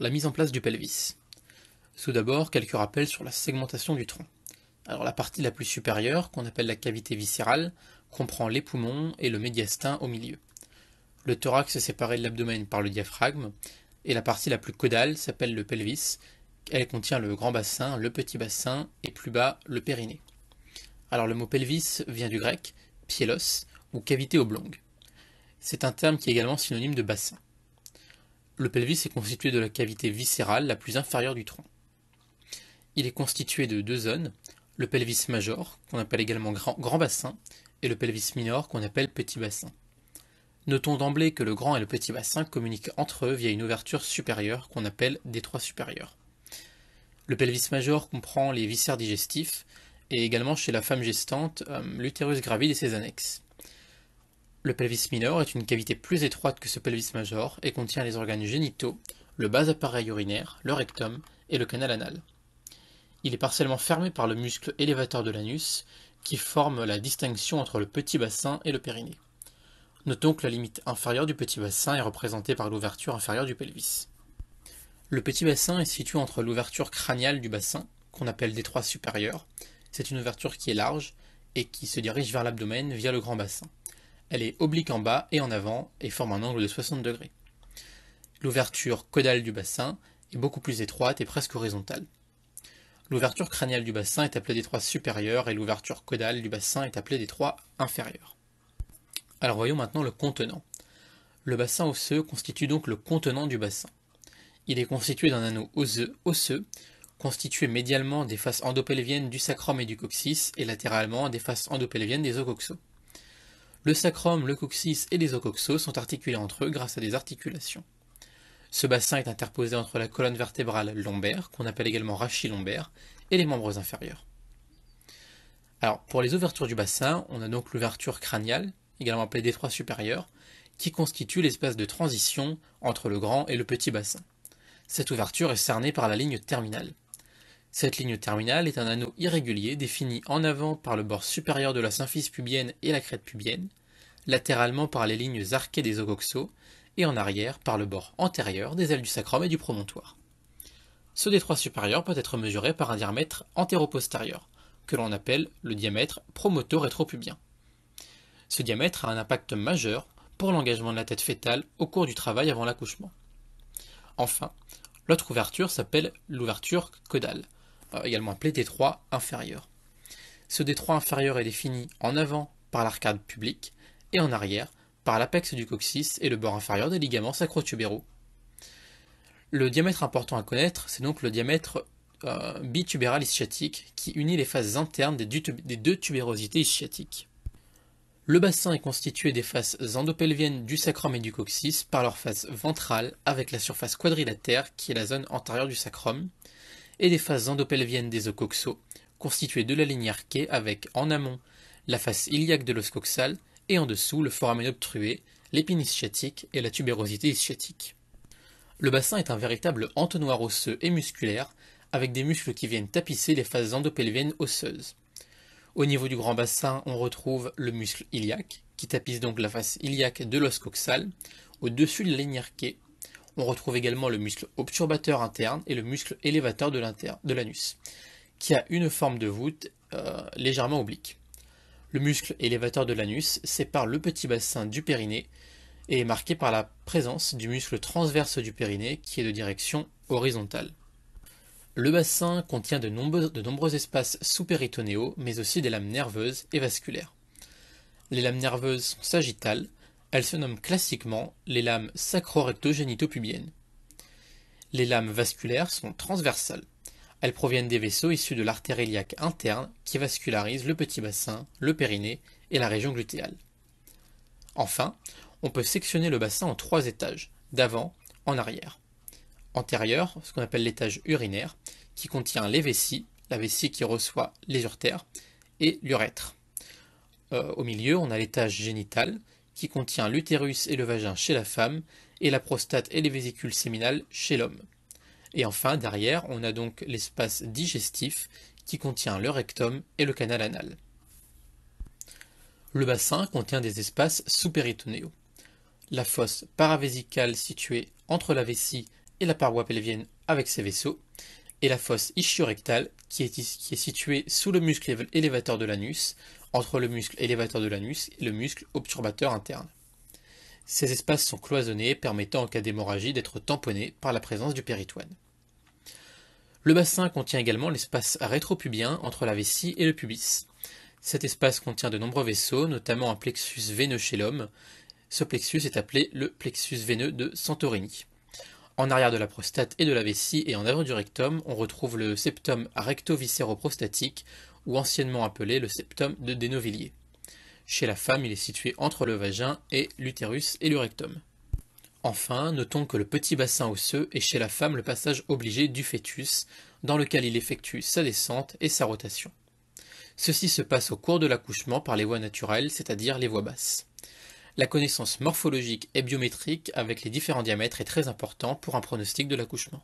la mise en place du pelvis. Tout d'abord, quelques rappels sur la segmentation du tronc. Alors, la partie la plus supérieure, qu'on appelle la cavité viscérale, comprend les poumons et le médiastin au milieu. Le thorax est séparé de l'abdomen par le diaphragme, et la partie la plus caudale s'appelle le pelvis. Elle contient le grand bassin, le petit bassin et plus bas le périnée. Alors le mot pelvis vient du grec piélos ou cavité oblongue. C'est un terme qui est également synonyme de bassin. Le pelvis est constitué de la cavité viscérale la plus inférieure du tronc. Il est constitué de deux zones, le pelvis major, qu'on appelle également grand, bassin, et le pelvis minor, qu'on appelle petit bassin. Notons d'emblée que le grand et le petit bassin communiquent entre eux via une ouverture supérieure qu'on appelle détroit supérieur. Le pelvis major comprend les viscères digestifs et également chez la femme gestante euh, l'utérus gravide et ses annexes. Le pelvis mineur est une cavité plus étroite que ce pelvis major et contient les organes génitaux, le bas appareil urinaire, le rectum et le canal anal. Il est partiellement fermé par le muscle élévateur de l'anus qui forme la distinction entre le petit bassin et le périnée. Notons que la limite inférieure du petit bassin est représentée par l'ouverture inférieure du pelvis. Le petit bassin est situé entre l'ouverture crâniale du bassin, qu'on appelle détroit supérieur, c'est une ouverture qui est large et qui se dirige vers l'abdomen via le grand bassin. Elle est oblique en bas et en avant et forme un angle de 60 degrés. L'ouverture caudale du bassin est beaucoup plus étroite et presque horizontale. L'ouverture crâniale du bassin est appelée trois supérieures et l'ouverture caudale du bassin est appelée trois inférieur. Alors voyons maintenant le contenant. Le bassin osseux constitue donc le contenant du bassin. Il est constitué d'un anneau osseux, osseux constitué médialement des faces endopelviennes du sacrum et du coccyx et latéralement des faces endopelviennes des ocoxaux le sacrum, le coccyx et les ocoxos sont articulés entre eux grâce à des articulations. Ce bassin est interposé entre la colonne vertébrale lombaire, qu'on appelle également rachis lombaire, et les membres inférieurs. Alors, pour les ouvertures du bassin, on a donc l'ouverture crâniale, également appelée détroit supérieur, qui constitue l'espace de transition entre le grand et le petit bassin. Cette ouverture est cernée par la ligne terminale. Cette ligne terminale est un anneau irrégulier défini en avant par le bord supérieur de la symphyse pubienne et la crête pubienne, latéralement par les lignes arquées des ogoxos et en arrière par le bord antérieur des ailes du sacrum et du promontoire. Ce détroit supérieur peut être mesuré par un diamètre antéro-postérieur, que l'on appelle le diamètre promoto-rétropubien. Ce diamètre a un impact majeur pour l'engagement de la tête fétale au cours du travail avant l'accouchement. Enfin, l'autre ouverture s'appelle l'ouverture caudale, également appelé détroit inférieur. Ce détroit inférieur est défini en avant par l'arcade publique et en arrière par l'apex du coccyx et le bord inférieur des ligaments sacro-tubéraux. Le diamètre important à connaître, c'est donc le diamètre euh, bitubéral ischiatique qui unit les faces internes des, deux tubérosités ischiatiques. Le bassin est constitué des faces endopelviennes du sacrum et du coccyx par leur face ventrale avec la surface quadrilatère qui est la zone antérieure du sacrum, et des phases endopelviennes des os coxaux, constituées de la ligne arquée avec, en amont, la face iliaque de l'os coxal et en dessous le foramen obstrué, l'épine ischiatique et la tubérosité ischiatique. Le bassin est un véritable entonnoir osseux et musculaire, avec des muscles qui viennent tapisser les phases endopelviennes osseuses. Au niveau du grand bassin, on retrouve le muscle iliaque, qui tapisse donc la face iliaque de l'os coxal, au-dessus de la ligne arquée, on retrouve également le muscle obturbateur interne et le muscle élévateur de l'anus, qui a une forme de voûte euh, légèrement oblique. Le muscle élévateur de l'anus sépare le petit bassin du périnée et est marqué par la présence du muscle transverse du périnée qui est de direction horizontale. Le bassin contient de nombreux, de nombreux espaces sous-péritonéaux, mais aussi des lames nerveuses et vasculaires. Les lames nerveuses sont sagittales, elles se nomment classiquement les lames sacro recto Les lames vasculaires sont transversales. Elles proviennent des vaisseaux issus de l'artère iliaque interne qui vascularise le petit bassin, le périnée et la région glutéale. Enfin, on peut sectionner le bassin en trois étages, d'avant en arrière. Antérieur, ce qu'on appelle l'étage urinaire, qui contient les vessies, la vessie qui reçoit les urtères, et l'urètre. Euh, au milieu, on a l'étage génital, qui contient l'utérus et le vagin chez la femme, et la prostate et les vésicules séminales chez l'homme. Et enfin, derrière, on a donc l'espace digestif qui contient le rectum et le canal anal. Le bassin contient des espaces sous-péritonéaux. La fosse paravésicale située entre la vessie et la paroi pelvienne avec ses vaisseaux, et la fosse ischiorectale qui est, qui est située sous le muscle élévateur de l'anus, entre le muscle élévateur de l'anus et le muscle obturbateur interne. Ces espaces sont cloisonnés, permettant en cas d'hémorragie d'être tamponnés par la présence du péritoine. Le bassin contient également l'espace rétropubien entre la vessie et le pubis. Cet espace contient de nombreux vaisseaux, notamment un plexus veineux chez l'homme. Ce plexus est appelé le plexus veineux de Santorini. En arrière de la prostate et de la vessie et en avant du rectum, on retrouve le septum recto-viscéro-prostatique ou anciennement appelé le septum de dénovillier. Chez la femme, il est situé entre le vagin et l'utérus et le rectum. Enfin, notons que le petit bassin osseux est chez la femme le passage obligé du fœtus, dans lequel il effectue sa descente et sa rotation. Ceci se passe au cours de l'accouchement par les voies naturelles, c'est-à-dire les voies basses. La connaissance morphologique et biométrique avec les différents diamètres est très importante pour un pronostic de l'accouchement.